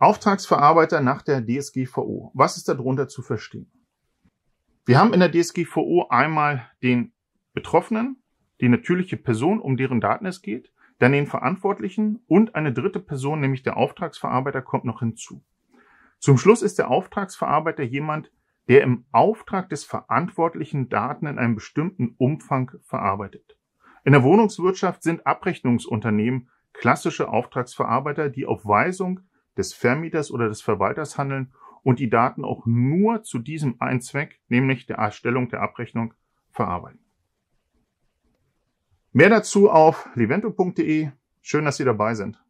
Auftragsverarbeiter nach der DSGVO. Was ist darunter zu verstehen? Wir haben in der DSGVO einmal den Betroffenen, die natürliche Person, um deren Daten es geht, dann den Verantwortlichen und eine dritte Person, nämlich der Auftragsverarbeiter, kommt noch hinzu. Zum Schluss ist der Auftragsverarbeiter jemand, der im Auftrag des Verantwortlichen Daten in einem bestimmten Umfang verarbeitet. In der Wohnungswirtschaft sind Abrechnungsunternehmen klassische Auftragsverarbeiter, die auf Weisung des Vermieters oder des Verwalters handeln und die Daten auch nur zu diesem einen Zweck, nämlich der Erstellung der Abrechnung, verarbeiten. Mehr dazu auf livento.de. Schön, dass Sie dabei sind.